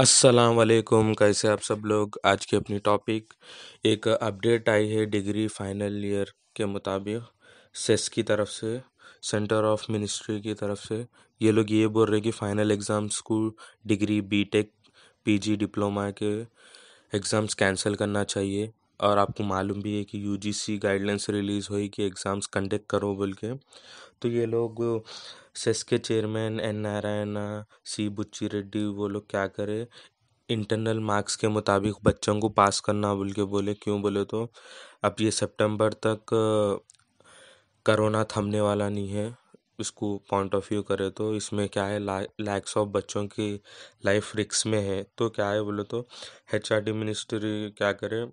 अस्सलाम वालेकुम कैसे आप सब लोग आज की अपनी टॉपिक एक अपडेट आई है डिग्री फाइनल ईयर के मुताबिक सेस की तरफ से सेंटर ऑफ मिनिस्ट्री की तरफ से ये लोग ये बोल रहे कि फ़ाइनल एग्ज़ाम्स को डिग्री बीटेक पीजी डिप्लोमा के एग्ज़ाम्स कैंसिल करना चाहिए और आपको मालूम भी है कि U G C guidelines release हुई कि एग्ज़ाम्स कंडक्ट करो बोल के तो ये लोग सेस के चेयरमैन एन नारायण सी बुच्ची रेड्डी वो लोग क्या करे इंटरनल मार्क्स के मुताबिक बच्चों को पास करना बोल के बोले क्यों बोले तो अब ये सितंबर तक करोना थमने वाला नहीं है इसको पॉइंट ऑफ व्यू करें तो इसमें क्या है लैक्स ऑफ बच्चों की लाइफ रिक्स में है तो क्या है बोले तो एच आर डी मिनिस्ट्री क्या करे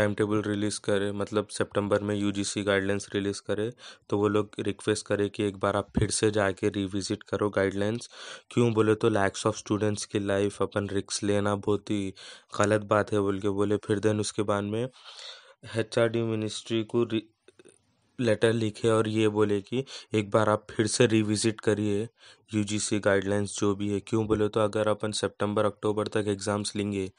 टाइम टेबल रिलीज़ करे मतलब सितंबर में यूजीसी गाइडलाइंस रिलीज़ करे तो वो लोग रिक्वेस्ट करे कि एक बार आप फिर से जाके रिविजिट करो गाइडलाइंस क्यों बोले तो लैक्स ऑफ स्टूडेंट्स की लाइफ अपन रिक्स लेना बहुत ही गलत बात है बोल के बोले फिर देन उसके बाद में एच मिनिस्ट्री को लेटर लिखे और ये बोले कि एक बार आप फिर से रिविज़िट करिए यूजीसी गाइडलाइंस जो भी है क्यों बोले तो अगर अपन सितंबर अक्टूबर तक एग्ज़ाम्स लेंगे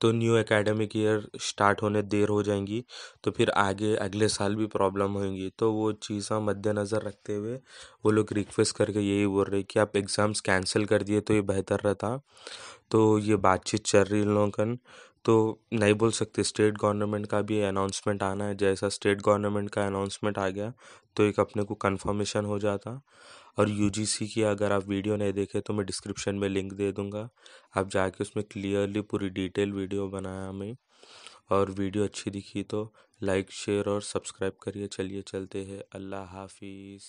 तो न्यू एकेडमिक ईयर स्टार्ट होने देर हो जाएंगी तो फिर आगे अगले साल भी प्रॉब्लम होंगी तो वो चीज़ें हाँ मद्देनज़र रखते हुए वो लोग रिक्वेस्ट करके यही बोल रहे कि आप एग्ज़ाम्स कैंसिल कर दिए तो ये बेहतर रहता तो ये बातचीत चल रही इन लोगों तो नहीं बोल सकते स्टेट गवर्नमेंट का भी अनाउंसमेंट आना है जैसा स्टेट गवर्नमेंट का अनाउंसमेंट आ गया तो एक अपने को कंफर्मेशन हो जाता और यूजीसी की अगर आप वीडियो नहीं देखे तो मैं डिस्क्रिप्शन में लिंक दे दूँगा आप जाके उसमें क्लियरली पूरी डिटेल वीडियो बनाया हमें और वीडियो अच्छी दिखी तो लाइक शेयर और सब्सक्राइब करिए चलिए चलते हैं अल्लाह हाफिज़